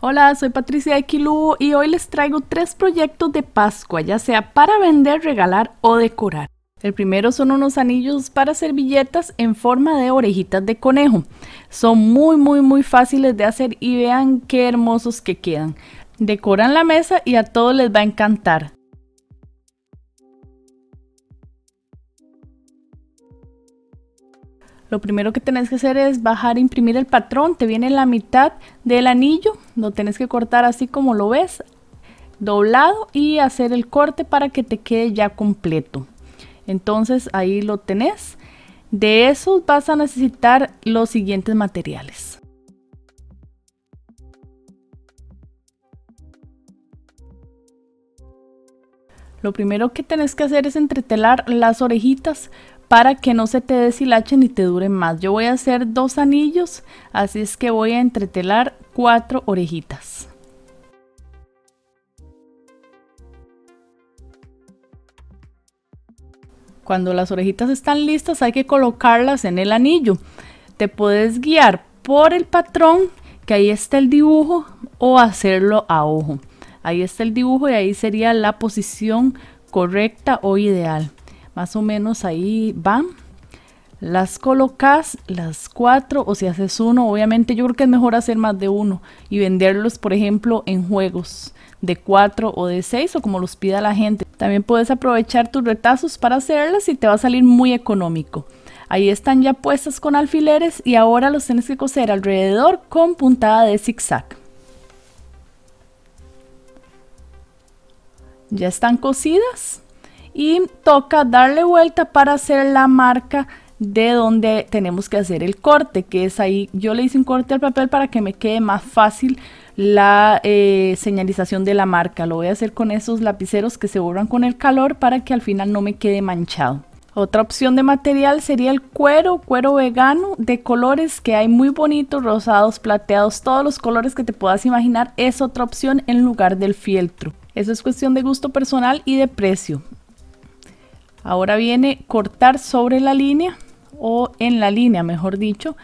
Hola, soy Patricia Equilú y hoy les traigo tres proyectos de Pascua, ya sea para vender, regalar o decorar. El primero son unos anillos para servilletas en forma de orejitas de conejo. Son muy muy muy fáciles de hacer y vean qué hermosos que quedan. Decoran la mesa y a todos les va a encantar. Lo primero que tenés que hacer es bajar e imprimir el patrón. Te viene la mitad del anillo. Lo tenés que cortar así como lo ves. Doblado y hacer el corte para que te quede ya completo. Entonces ahí lo tenés. De eso vas a necesitar los siguientes materiales. Lo primero que tenés que hacer es entretelar las orejitas para que no se te deshilache ni te dure más. Yo voy a hacer dos anillos, así es que voy a entretelar cuatro orejitas. Cuando las orejitas están listas hay que colocarlas en el anillo. Te puedes guiar por el patrón, que ahí está el dibujo, o hacerlo a ojo. Ahí está el dibujo y ahí sería la posición correcta o ideal. Más o menos ahí van. Las colocas las cuatro o si haces uno, obviamente yo creo que es mejor hacer más de uno y venderlos, por ejemplo, en juegos de cuatro o de seis o como los pida la gente. También puedes aprovechar tus retazos para hacerlas y te va a salir muy económico. Ahí están ya puestas con alfileres y ahora los tienes que coser alrededor con puntada de zigzag. Ya están cosidas y toca darle vuelta para hacer la marca de donde tenemos que hacer el corte, que es ahí, yo le hice un corte al papel para que me quede más fácil la eh, señalización de la marca. Lo voy a hacer con esos lapiceros que se borran con el calor para que al final no me quede manchado. Otra opción de material sería el cuero, cuero vegano de colores que hay muy bonitos, rosados, plateados, todos los colores que te puedas imaginar es otra opción en lugar del fieltro. Eso es cuestión de gusto personal y de precio. Ahora viene cortar sobre la línea o en la línea, mejor dicho,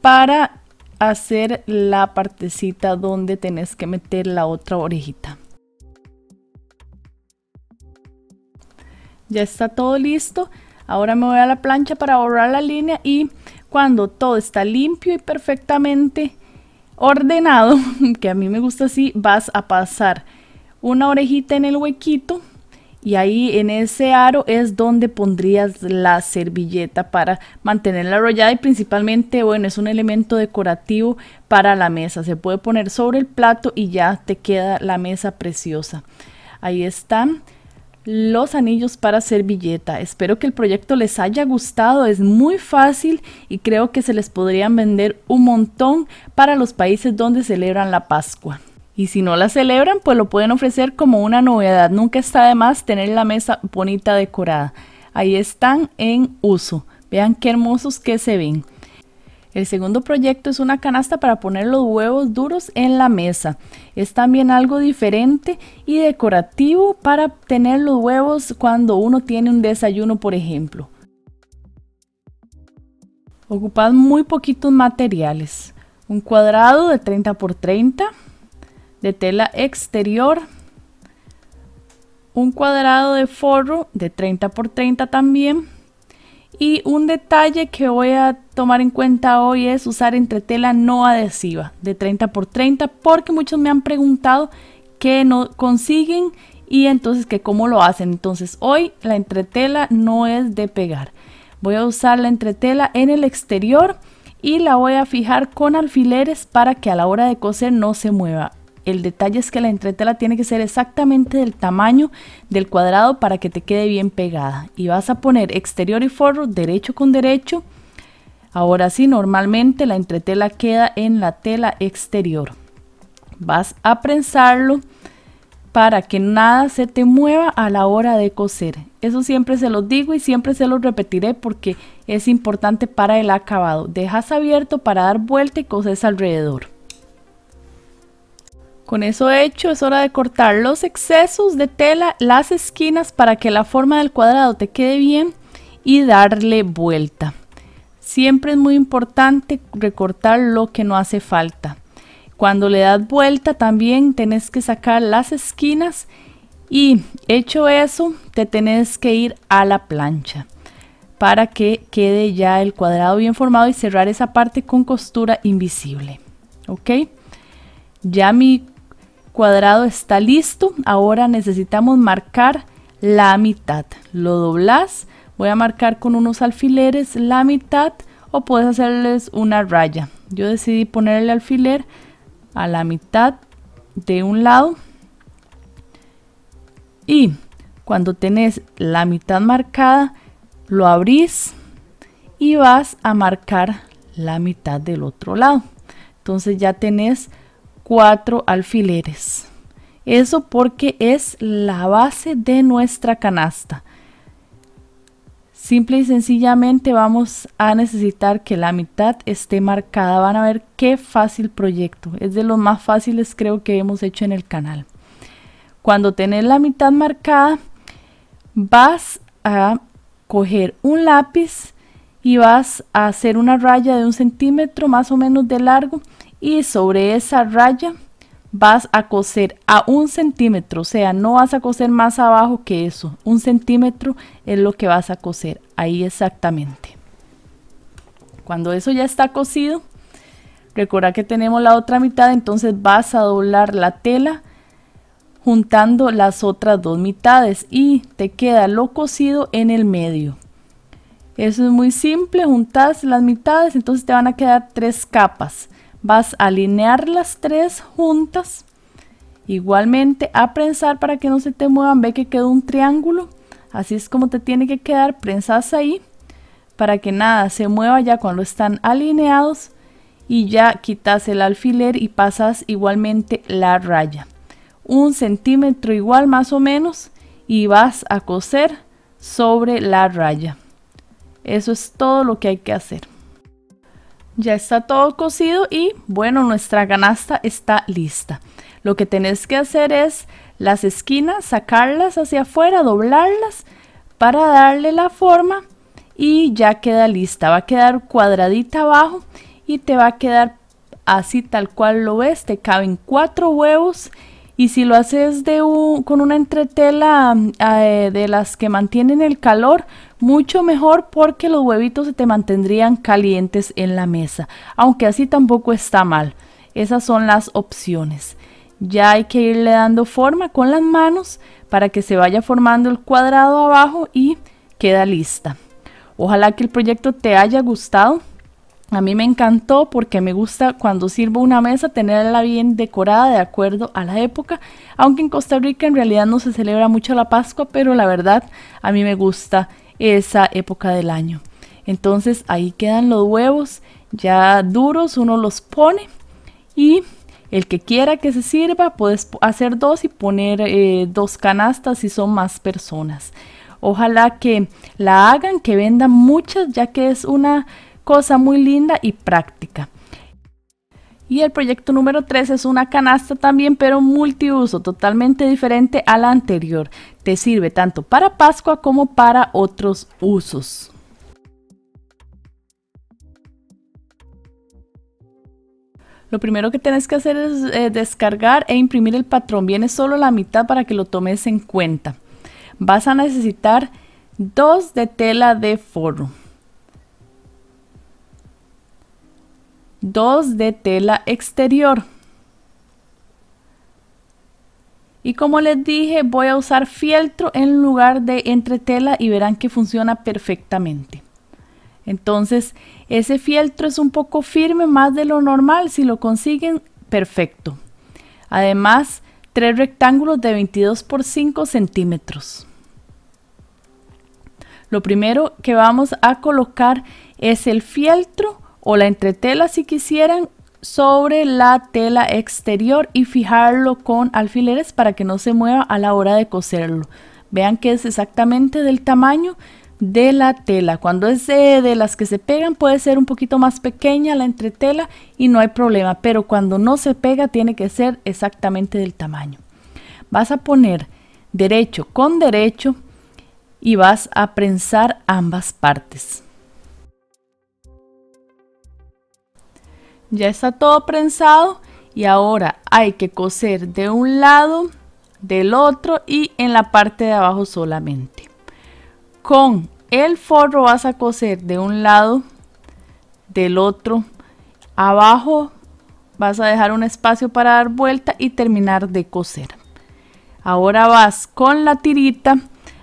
para hacer la partecita donde tenés que meter la otra orejita. Ya está todo listo. Ahora me voy a la plancha para borrar la línea y cuando todo está limpio y perfectamente ordenado, que a mí me gusta así, vas a pasar una orejita en el huequito y ahí en ese aro es donde pondrías la servilleta para mantenerla arrollada y principalmente, bueno, es un elemento decorativo para la mesa. Se puede poner sobre el plato y ya te queda la mesa preciosa. Ahí están los anillos para servilleta. Espero que el proyecto les haya gustado, es muy fácil y creo que se les podrían vender un montón para los países donde celebran la Pascua. Y si no la celebran, pues lo pueden ofrecer como una novedad. Nunca está de más tener la mesa bonita decorada. Ahí están en uso. Vean qué hermosos que se ven. El segundo proyecto es una canasta para poner los huevos duros en la mesa. Es también algo diferente y decorativo para tener los huevos cuando uno tiene un desayuno, por ejemplo. Ocupad muy poquitos materiales. Un cuadrado de 30 por 30 de tela exterior, un cuadrado de forro de 30 por 30 también. Y un detalle que voy a tomar en cuenta hoy es usar entretela no adhesiva de 30 por 30 porque muchos me han preguntado que no consiguen y entonces que cómo lo hacen. Entonces hoy la entretela no es de pegar. Voy a usar la entretela en el exterior y la voy a fijar con alfileres para que a la hora de coser no se mueva. El detalle es que la entretela tiene que ser exactamente del tamaño del cuadrado para que te quede bien pegada. Y vas a poner exterior y forro derecho con derecho. Ahora sí, normalmente la entretela queda en la tela exterior. Vas a prensarlo para que nada se te mueva a la hora de coser. Eso siempre se los digo y siempre se los repetiré porque es importante para el acabado. Dejas abierto para dar vuelta y coses alrededor. Con eso hecho, es hora de cortar los excesos de tela, las esquinas para que la forma del cuadrado te quede bien y darle vuelta. Siempre es muy importante recortar lo que no hace falta. Cuando le das vuelta también tenés que sacar las esquinas y hecho eso te tenés que ir a la plancha para que quede ya el cuadrado bien formado y cerrar esa parte con costura invisible. ¿Ok? Ya mi cuadrado está listo. Ahora necesitamos marcar la mitad. Lo doblas. Voy a marcar con unos alfileres la mitad o puedes hacerles una raya. Yo decidí poner el alfiler a la mitad de un lado. Y cuando tenés la mitad marcada, lo abrís y vas a marcar la mitad del otro lado. Entonces ya tenés cuatro alfileres. Eso porque es la base de nuestra canasta. Simple y sencillamente vamos a necesitar que la mitad esté marcada. Van a ver qué fácil proyecto. Es de los más fáciles creo que hemos hecho en el canal. Cuando tenés la mitad marcada, vas a coger un lápiz y vas a hacer una raya de un centímetro más o menos de largo y sobre esa raya vas a coser a un centímetro, o sea, no vas a coser más abajo que eso, un centímetro es lo que vas a coser, ahí exactamente. Cuando eso ya está cosido, recuerda que tenemos la otra mitad, entonces vas a doblar la tela juntando las otras dos mitades y te queda lo cosido en el medio. Eso es muy simple, juntas las mitades, entonces te van a quedar tres capas Vas a alinear las tres juntas. Igualmente a prensar para que no se te muevan. Ve que quedó un triángulo. Así es como te tiene que quedar. Prensas ahí para que nada se mueva ya cuando están alineados. Y ya quitas el alfiler y pasas igualmente la raya. Un centímetro igual más o menos. Y vas a coser sobre la raya. Eso es todo lo que hay que hacer. Ya está todo cocido y bueno, nuestra canasta está lista. Lo que tenés que hacer es las esquinas, sacarlas hacia afuera, doblarlas para darle la forma y ya queda lista. Va a quedar cuadradita abajo y te va a quedar así tal cual lo ves. Te caben cuatro huevos y si lo haces de con una entretela eh, de las que mantienen el calor, mucho mejor porque los huevitos se te mantendrían calientes en la mesa, aunque así tampoco está mal. Esas son las opciones. Ya hay que irle dando forma con las manos para que se vaya formando el cuadrado abajo y queda lista. Ojalá que el proyecto te haya gustado. A mí me encantó porque me gusta cuando sirvo una mesa tenerla bien decorada de acuerdo a la época, aunque en Costa Rica en realidad no se celebra mucho la Pascua, pero la verdad a mí me gusta esa época del año. Entonces ahí quedan los huevos ya duros, uno los pone y el que quiera que se sirva puedes hacer dos y poner eh, dos canastas si son más personas. Ojalá que la hagan, que vendan muchas, ya que es una cosa muy linda y práctica. Y el proyecto número 3 es una canasta también, pero multiuso, totalmente diferente a la anterior. Te sirve tanto para Pascua como para otros usos. Lo primero que tienes que hacer es eh, descargar e imprimir el patrón. Viene solo la mitad para que lo tomes en cuenta. Vas a necesitar dos de tela de forro. 2 de tela exterior. Y como les dije, voy a usar fieltro en lugar de entretela y verán que funciona perfectamente. Entonces, ese fieltro es un poco firme, más de lo normal. Si lo consiguen, perfecto. Además, tres rectángulos de 22 por 5 centímetros. Lo primero que vamos a colocar es el fieltro o la entretela si quisieran sobre la tela exterior y fijarlo con alfileres para que no se mueva a la hora de coserlo. Vean que es exactamente del tamaño de la tela. Cuando es de, las que se pegan puede ser un poquito más pequeña la entretela y no hay problema, pero cuando no se pega tiene que ser exactamente del tamaño. Vas a poner derecho con derecho y vas a prensar ambas partes. Ya está todo prensado y ahora hay que coser de un lado, del otro y en la parte de abajo solamente. Con el forro vas a coser de un lado, del otro, abajo vas a dejar un espacio para dar vuelta y terminar de coser. Ahora vas con la tirita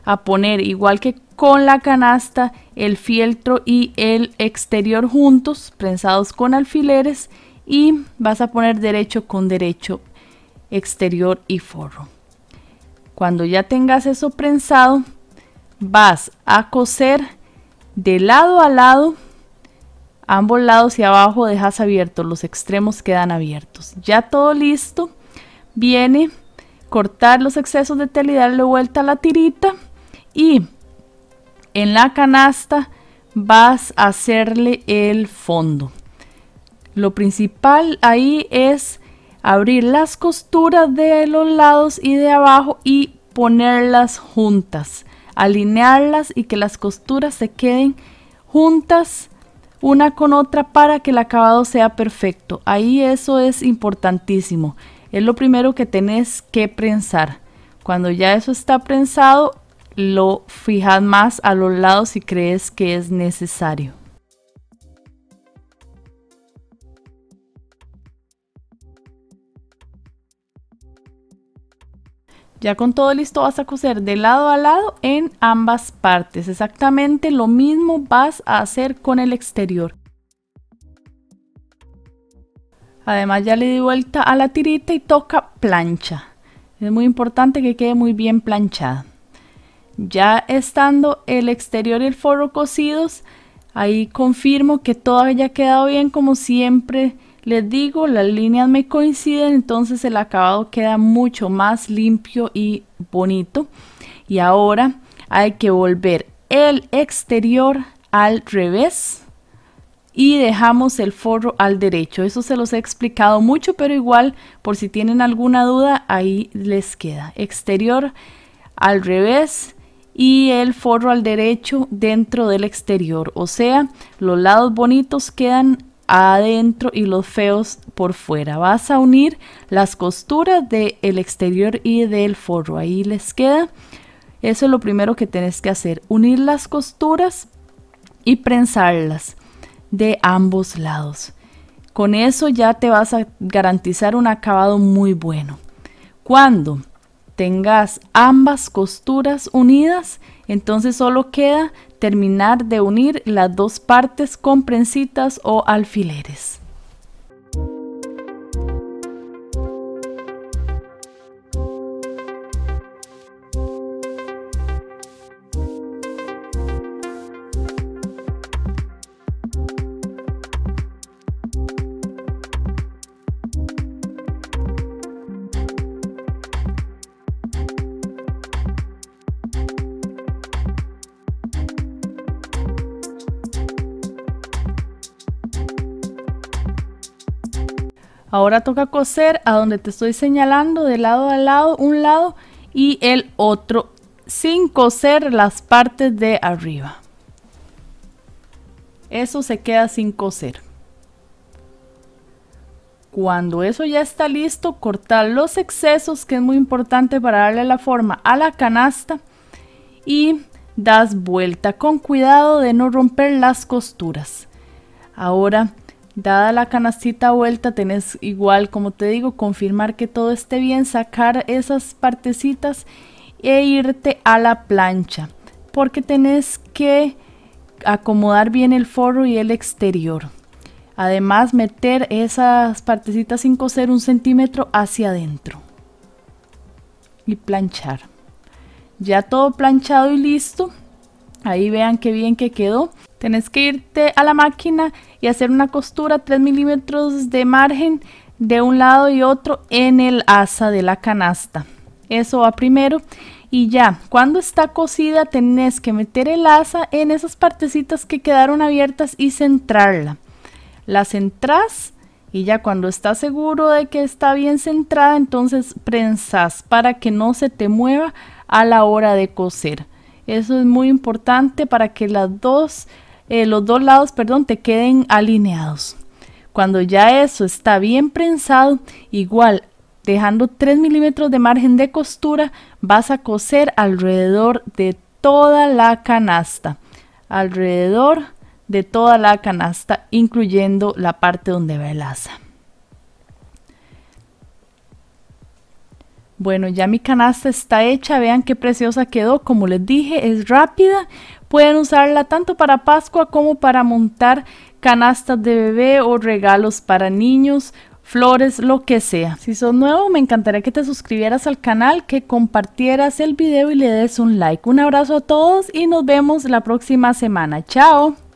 a poner igual que con la canasta, el fieltro y el exterior juntos, prensados con alfileres y vas a poner derecho con derecho, exterior y forro. Cuando ya tengas eso prensado, vas a coser de lado a lado, ambos lados y abajo dejas abiertos, los extremos quedan abiertos. Ya todo listo, viene cortar los excesos de tela y darle vuelta a la tirita y en la canasta vas a hacerle el fondo. Lo principal ahí es abrir las costuras de los lados y de abajo y ponerlas juntas, alinearlas y que las costuras se queden juntas una con otra para que el acabado sea perfecto. Ahí eso es importantísimo. Es lo primero que tenés que prensar. Cuando ya eso está prensado, lo fijas más a los lados si crees que es necesario. Ya con todo listo vas a coser de lado a lado en ambas partes. Exactamente lo mismo vas a hacer con el exterior. Además ya le di vuelta a la tirita y toca plancha. Es muy importante que quede muy bien planchada. Ya estando el exterior y el forro cocidos, ahí confirmo que todo haya quedado bien como siempre. Les digo, las líneas me coinciden, entonces el acabado queda mucho más limpio y bonito. Y ahora hay que volver el exterior al revés y dejamos el forro al derecho. Eso se los he explicado mucho, pero igual por si tienen alguna duda, ahí les queda. Exterior al revés y el forro al derecho dentro del exterior. O sea, los lados bonitos quedan adentro y los feos por fuera. Vas a unir las costuras del exterior y del forro. Ahí les queda. Eso es lo primero que tienes que hacer. Unir las costuras y prensarlas de ambos lados. Con eso ya te vas a garantizar un acabado muy bueno. Cuando tengas ambas costuras unidas, entonces solo queda terminar de unir las dos partes con prensitas o alfileres. Ahora toca coser a donde te estoy señalando, de lado a lado, un lado y el otro, sin coser las partes de arriba. Eso se queda sin coser. Cuando eso ya está listo, cortar los excesos, que es muy importante para darle la forma a la canasta. Y das vuelta con cuidado de no romper las costuras. Ahora Dada la canastita vuelta, tenés igual, como te digo, confirmar que todo esté bien, sacar esas partecitas e irte a la plancha. Porque tenés que acomodar bien el forro y el exterior. Además, meter esas partecitas sin coser un centímetro hacia adentro. Y planchar. Ya todo planchado y listo, Ahí vean qué bien que quedó. Tenés que irte a la máquina y hacer una costura 3 milímetros de margen de un lado y otro en el asa de la canasta. Eso va primero. Y ya, cuando está cosida, tenés que meter el asa en esas partecitas que quedaron abiertas y centrarla. La centrás y ya cuando estás seguro de que está bien centrada, entonces prensas para que no se te mueva a la hora de coser. Eso es muy importante para que dos, eh, los dos lados perdón, te queden alineados. Cuando ya eso está bien prensado, igual dejando 3 milímetros de margen de costura, vas a coser alrededor de toda la canasta. Alrededor de toda la canasta, incluyendo la parte donde va el asa. Bueno, ya mi canasta está hecha, vean qué preciosa quedó, como les dije, es rápida, pueden usarla tanto para Pascua como para montar canastas de bebé o regalos para niños, flores, lo que sea. Si sos nuevo, me encantaría que te suscribieras al canal, que compartieras el video y le des un like. Un abrazo a todos y nos vemos la próxima semana. Chao.